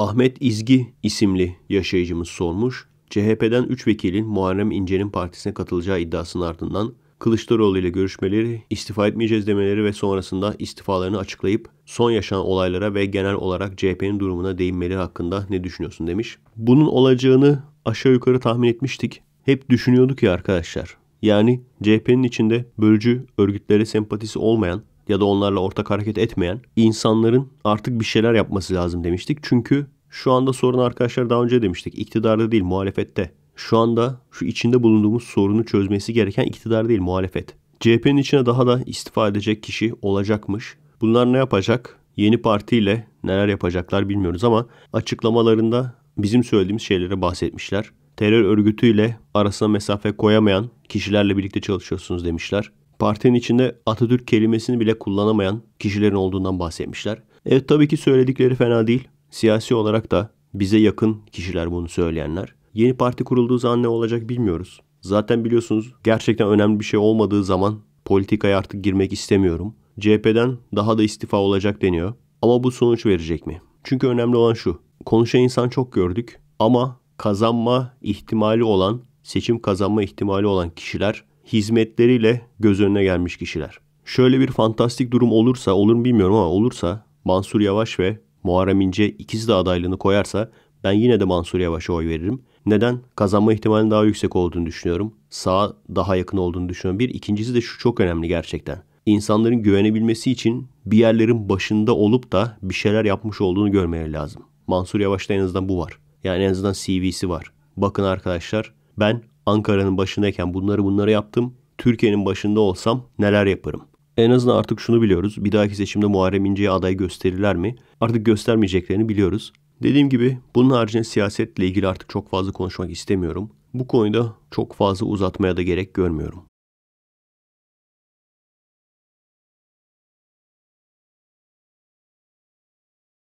Ahmet İzgi isimli yaşayıcımız sormuş. CHP'den 3 vekilin Muharrem İnce'nin partisine katılacağı iddiasının ardından Kılıçdaroğlu ile görüşmeleri, istifa etmeyeceğiz demeleri ve sonrasında istifalarını açıklayıp son yaşanan olaylara ve genel olarak CHP'nin durumuna değinmeleri hakkında ne düşünüyorsun demiş. Bunun olacağını aşağı yukarı tahmin etmiştik. Hep düşünüyorduk ya arkadaşlar. Yani CHP'nin içinde bölücü örgütlere sempatisi olmayan ya da onlarla ortak hareket etmeyen insanların artık bir şeyler yapması lazım demiştik. Çünkü şu anda sorun arkadaşlar daha önce demiştik iktidarda değil muhalefette. Şu anda şu içinde bulunduğumuz sorunu çözmesi gereken iktidar değil muhalefet. CHP'nin içine daha da istifa edecek kişi olacakmış. Bunlar ne yapacak? Yeni partiyle neler yapacaklar bilmiyoruz ama açıklamalarında bizim söylediğimiz şeylere bahsetmişler. Terör örgütüyle arasına mesafe koyamayan kişilerle birlikte çalışıyorsunuz demişler. Partinin içinde Atatürk kelimesini bile kullanamayan kişilerin olduğundan bahsetmişler. Evet tabii ki söyledikleri fena değil. Siyasi olarak da bize yakın kişiler bunu söyleyenler. Yeni parti kurulduğu zaman ne olacak bilmiyoruz. Zaten biliyorsunuz gerçekten önemli bir şey olmadığı zaman politikaya artık girmek istemiyorum. CHP'den daha da istifa olacak deniyor. Ama bu sonuç verecek mi? Çünkü önemli olan şu. Konuşan insan çok gördük ama kazanma ihtimali olan, seçim kazanma ihtimali olan kişiler hizmetleriyle göz önüne gelmiş kişiler. Şöyle bir fantastik durum olursa, olur mu bilmiyorum ama olursa Mansur Yavaş ve Muharrem İnce ikisi de adaylığını koyarsa ben yine de Mansur Yavaş'a oy veririm. Neden? Kazanma ihtimalinin daha yüksek olduğunu düşünüyorum. Sağa daha yakın olduğunu düşünüyorum. Bir ikincisi de şu çok önemli gerçekten. İnsanların güvenebilmesi için bir yerlerin başında olup da bir şeyler yapmış olduğunu görmeleri lazım. Mansur Yavaş'ta en azından bu var. Yani en azından CV'si var. Bakın arkadaşlar ben Ankara'nın başındayken bunları bunları yaptım. Türkiye'nin başında olsam neler yaparım? En azından artık şunu biliyoruz. Bir dahaki seçimde Muharrem İnce'ye aday gösterirler mi? Artık göstermeyeceklerini biliyoruz. Dediğim gibi bunun haricinde siyasetle ilgili artık çok fazla konuşmak istemiyorum. Bu konuda çok fazla uzatmaya da gerek görmüyorum.